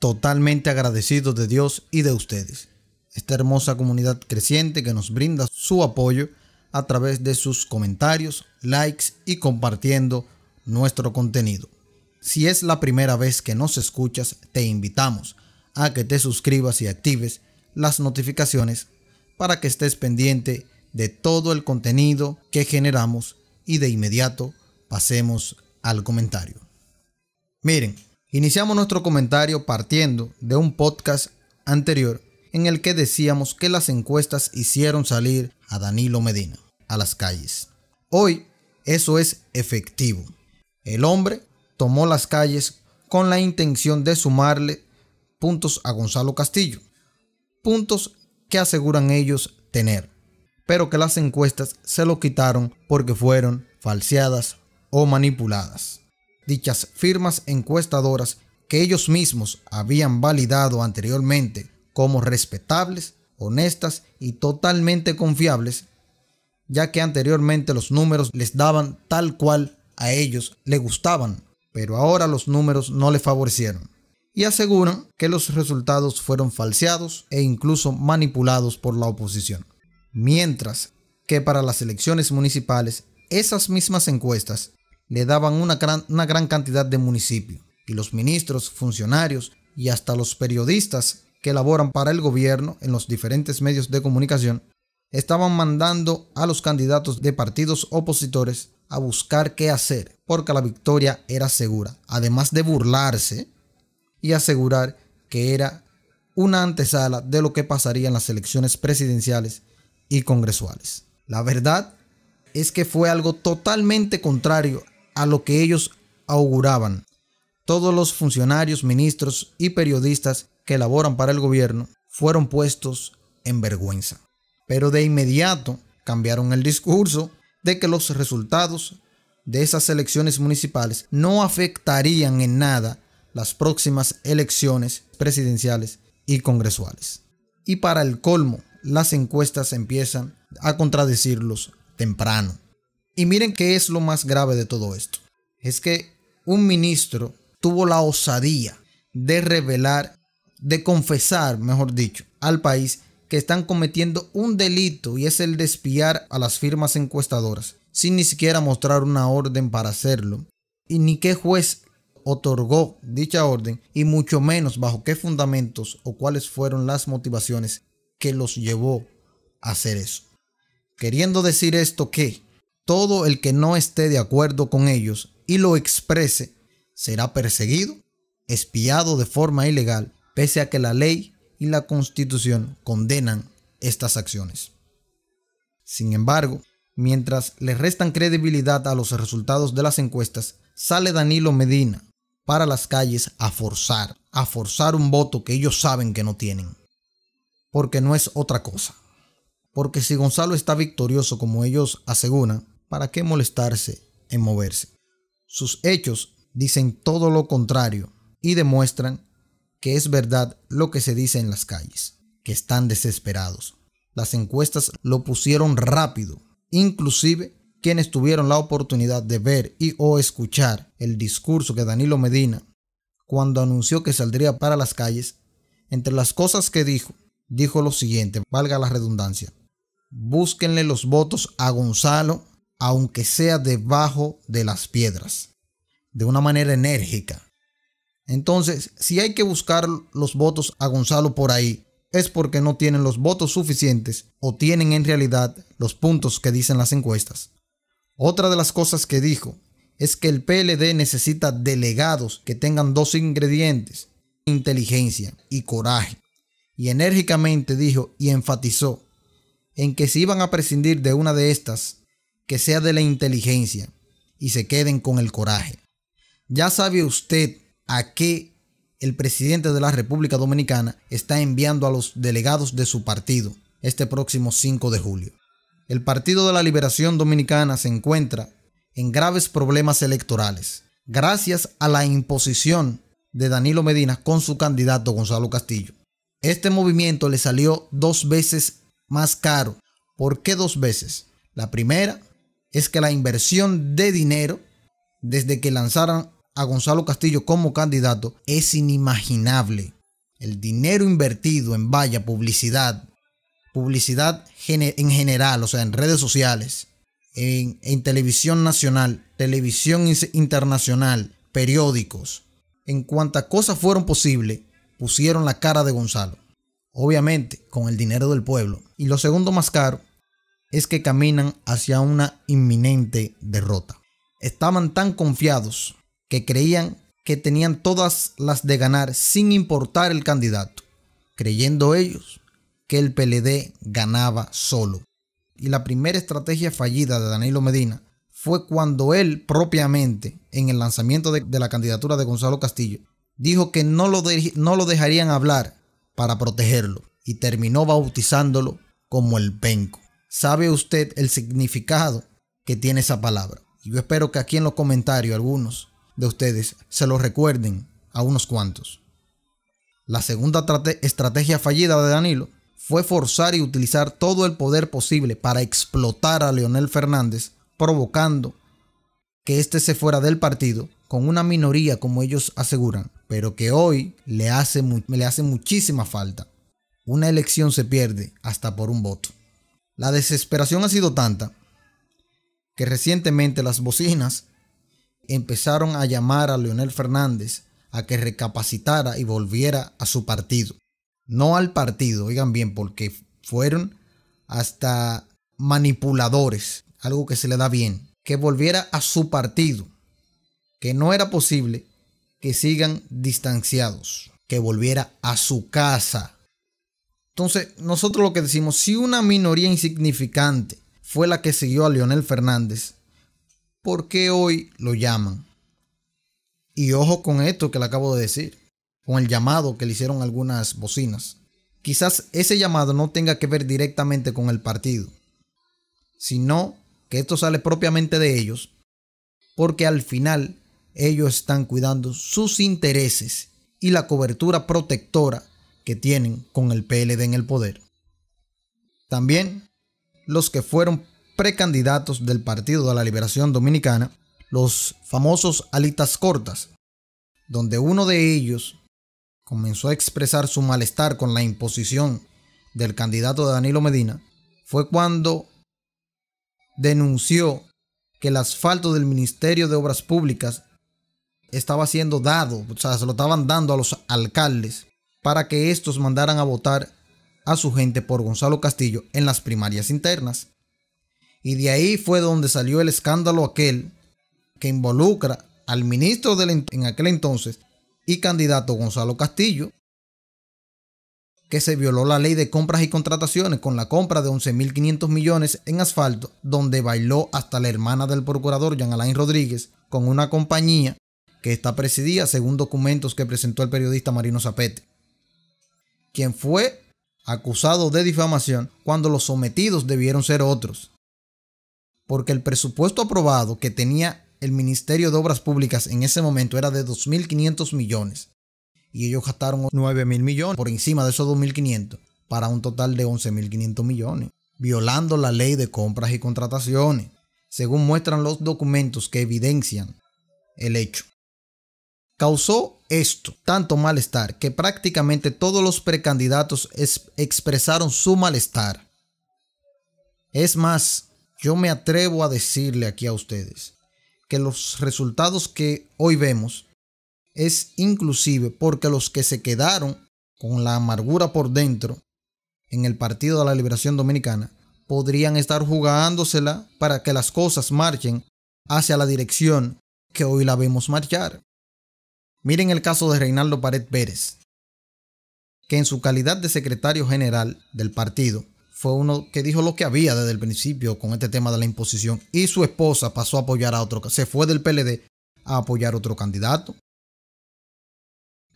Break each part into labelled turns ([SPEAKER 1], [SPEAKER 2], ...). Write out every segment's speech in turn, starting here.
[SPEAKER 1] totalmente agradecido de Dios y de ustedes, esta hermosa comunidad creciente que nos brinda su apoyo a través de sus comentarios, likes y compartiendo nuestro contenido. Si es la primera vez que nos escuchas, te invitamos a que te suscribas y actives las notificaciones para que estés pendiente de todo el contenido que generamos y de inmediato pasemos al comentario. Miren, Iniciamos nuestro comentario partiendo de un podcast anterior en el que decíamos que las encuestas hicieron salir a Danilo Medina a las calles. Hoy eso es efectivo. El hombre tomó las calles con la intención de sumarle puntos a Gonzalo Castillo, puntos que aseguran ellos tener, pero que las encuestas se lo quitaron porque fueron falseadas o manipuladas dichas firmas encuestadoras que ellos mismos habían validado anteriormente como respetables, honestas y totalmente confiables, ya que anteriormente los números les daban tal cual a ellos le gustaban, pero ahora los números no le favorecieron. Y aseguran que los resultados fueron falseados e incluso manipulados por la oposición. Mientras que para las elecciones municipales, esas mismas encuestas le daban una gran, una gran cantidad de municipio Y los ministros, funcionarios y hasta los periodistas que laboran para el gobierno en los diferentes medios de comunicación estaban mandando a los candidatos de partidos opositores a buscar qué hacer, porque la victoria era segura, además de burlarse y asegurar que era una antesala de lo que pasaría en las elecciones presidenciales y congresuales. La verdad es que fue algo totalmente contrario a lo que ellos auguraban. Todos los funcionarios, ministros y periodistas que laboran para el gobierno fueron puestos en vergüenza. Pero de inmediato cambiaron el discurso de que los resultados de esas elecciones municipales no afectarían en nada las próximas elecciones presidenciales y congresuales. Y para el colmo, las encuestas empiezan a contradecirlos temprano. Y miren qué es lo más grave de todo esto. Es que un ministro tuvo la osadía de revelar, de confesar, mejor dicho, al país que están cometiendo un delito y es el de espiar a las firmas encuestadoras, sin ni siquiera mostrar una orden para hacerlo, y ni qué juez otorgó dicha orden, y mucho menos bajo qué fundamentos o cuáles fueron las motivaciones que los llevó a hacer eso. Queriendo decir esto que todo el que no esté de acuerdo con ellos y lo exprese será perseguido, espiado de forma ilegal, pese a que la ley y la constitución condenan estas acciones. Sin embargo, mientras le restan credibilidad a los resultados de las encuestas, sale Danilo Medina para las calles a forzar, a forzar un voto que ellos saben que no tienen. Porque no es otra cosa. Porque si Gonzalo está victorioso como ellos aseguran, ¿para qué molestarse en moverse? Sus hechos dicen todo lo contrario y demuestran que es verdad lo que se dice en las calles, que están desesperados. Las encuestas lo pusieron rápido, inclusive quienes tuvieron la oportunidad de ver y o escuchar el discurso que Danilo Medina, cuando anunció que saldría para las calles, entre las cosas que dijo, dijo lo siguiente, valga la redundancia, búsquenle los votos a Gonzalo aunque sea debajo de las piedras, de una manera enérgica. Entonces, si hay que buscar los votos a Gonzalo por ahí, es porque no tienen los votos suficientes o tienen en realidad los puntos que dicen las encuestas. Otra de las cosas que dijo es que el PLD necesita delegados que tengan dos ingredientes, inteligencia y coraje. Y enérgicamente dijo y enfatizó en que si iban a prescindir de una de estas, que sea de la inteligencia y se queden con el coraje. Ya sabe usted a qué el presidente de la República Dominicana está enviando a los delegados de su partido este próximo 5 de julio. El Partido de la Liberación Dominicana se encuentra en graves problemas electorales gracias a la imposición de Danilo Medina con su candidato Gonzalo Castillo. Este movimiento le salió dos veces más caro. ¿Por qué dos veces? La primera es que la inversión de dinero desde que lanzaron a Gonzalo Castillo como candidato es inimaginable. El dinero invertido en vaya publicidad, publicidad en general, o sea, en redes sociales, en, en televisión nacional, televisión internacional, periódicos, en cuantas cosas fueron posibles, pusieron la cara de Gonzalo. Obviamente, con el dinero del pueblo. Y lo segundo más caro es que caminan hacia una inminente derrota. Estaban tan confiados que creían que tenían todas las de ganar sin importar el candidato, creyendo ellos que el PLD ganaba solo. Y la primera estrategia fallida de Danilo Medina fue cuando él propiamente, en el lanzamiento de, la candidatura de Gonzalo Castillo, dijo que no lo, no lo dejarían hablar para protegerlo y terminó bautizándolo como el penco. ¿Sabe usted el significado que tiene esa palabra? Yo espero que aquí en los comentarios algunos de ustedes se lo recuerden a unos cuantos. La segunda estrategia fallida de Danilo fue forzar y utilizar todo el poder posible para explotar a Leonel Fernández, provocando que éste se fuera del partido con una minoría como ellos aseguran, pero que hoy le hace, le hace muchísima falta. Una elección se pierde hasta por un voto. La desesperación ha sido tanta que recientemente las bocinas empezaron a llamar a Leonel Fernández a que recapacitara y volviera a su partido. No al partido, oigan bien, porque fueron hasta manipuladores, algo que se le da bien, que volviera a su partido, que no era posible que sigan distanciados, que volviera a su casa, entonces, nosotros lo que decimos, si una minoría insignificante fue la que siguió a Leonel Fernández, ¿por qué hoy lo llaman? Y ojo con esto que le acabo de decir, con el llamado que le hicieron algunas bocinas. Quizás ese llamado no tenga que ver directamente con el partido, sino que esto sale propiamente de ellos, porque al final ellos están cuidando sus intereses y la cobertura protectora que tienen con el PLD en el poder. También los que fueron precandidatos del Partido de la Liberación Dominicana, los famosos alitas cortas, donde uno de ellos comenzó a expresar su malestar con la imposición del candidato de Danilo Medina, fue cuando denunció que el asfalto del Ministerio de Obras Públicas estaba siendo dado, o sea, se lo estaban dando a los alcaldes para que estos mandaran a votar a su gente por Gonzalo Castillo en las primarias internas. Y de ahí fue donde salió el escándalo aquel que involucra al ministro en aquel entonces y candidato Gonzalo Castillo, que se violó la ley de compras y contrataciones con la compra de 11.500 millones en asfalto, donde bailó hasta la hermana del procurador Jean Alain Rodríguez con una compañía que está presidida según documentos que presentó el periodista Marino Zapete quien fue acusado de difamación cuando los sometidos debieron ser otros. Porque el presupuesto aprobado que tenía el Ministerio de Obras Públicas en ese momento era de 2.500 millones y ellos gastaron 9.000 millones por encima de esos 2.500 para un total de 11.500 millones, violando la ley de compras y contrataciones, según muestran los documentos que evidencian el hecho causó esto tanto malestar que prácticamente todos los precandidatos expresaron su malestar. Es más, yo me atrevo a decirle aquí a ustedes que los resultados que hoy vemos es inclusive porque los que se quedaron con la amargura por dentro en el Partido de la Liberación Dominicana podrían estar jugándosela para que las cosas marchen hacia la dirección que hoy la vemos marchar. Miren el caso de Reinaldo Pared Pérez, que en su calidad de secretario general del partido fue uno que dijo lo que había desde el principio con este tema de la imposición y su esposa pasó a apoyar a otro, se fue del PLD a apoyar a otro candidato.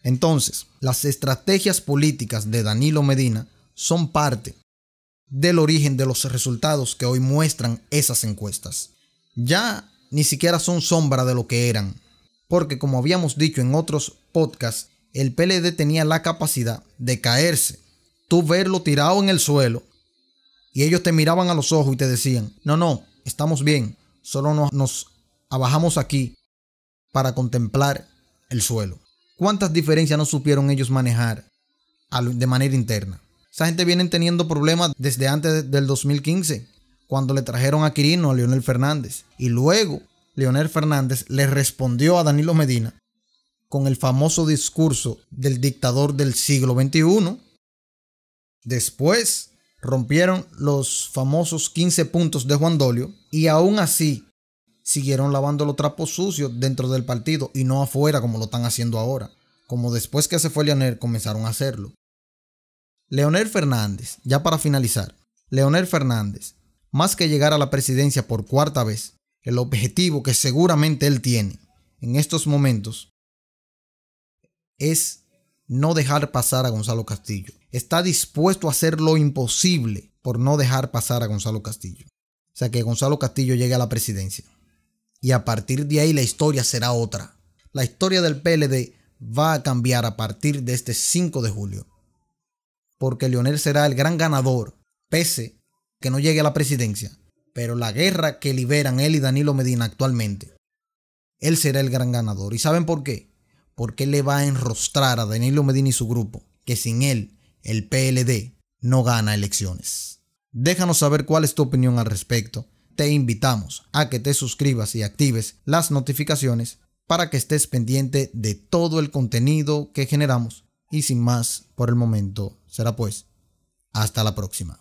[SPEAKER 1] Entonces, las estrategias políticas de Danilo Medina son parte del origen de los resultados que hoy muestran esas encuestas. Ya ni siquiera son sombra de lo que eran porque como habíamos dicho en otros podcasts, el PLD tenía la capacidad de caerse, tú verlo tirado en el suelo y ellos te miraban a los ojos y te decían, no, no, estamos bien, solo nos, abajamos aquí para contemplar el suelo. ¿Cuántas diferencias no supieron ellos manejar de manera interna? Esa gente viene teniendo problemas desde antes del 2015, cuando le trajeron a Quirino, a Leonel Fernández. Y luego Leonel Fernández, le respondió a Danilo Medina con el famoso discurso del dictador del siglo XXI. Después rompieron los famosos 15 puntos de Juan Dolio y aún así siguieron lavando los trapos sucios dentro del partido y no afuera como lo están haciendo ahora, como después que se fue Leonel comenzaron a hacerlo. Leonel Fernández, ya para finalizar, Leonel Fernández, más que llegar a la presidencia por cuarta vez, el objetivo que seguramente él tiene en estos momentos es no dejar pasar a Gonzalo Castillo. Está dispuesto a hacer lo imposible por no dejar pasar a Gonzalo Castillo. O sea, que Gonzalo Castillo llegue a la presidencia. Y a partir de ahí la historia será otra. La historia del PLD va a cambiar a partir de este 5 de julio. Porque Leonel será el gran ganador, pese que no llegue a la presidencia, pero la guerra que liberan él y Danilo Medina actualmente, él será el gran ganador. ¿Y saben por qué? Porque le va a enrostrar a Danilo Medina y su grupo, que sin él, el PLD no gana elecciones. Déjanos saber cuál es tu opinión al respecto. Te invitamos a que te suscribas y actives las notificaciones para que estés pendiente de todo el contenido que generamos. Y sin más, por el momento, será pues. Hasta la próxima.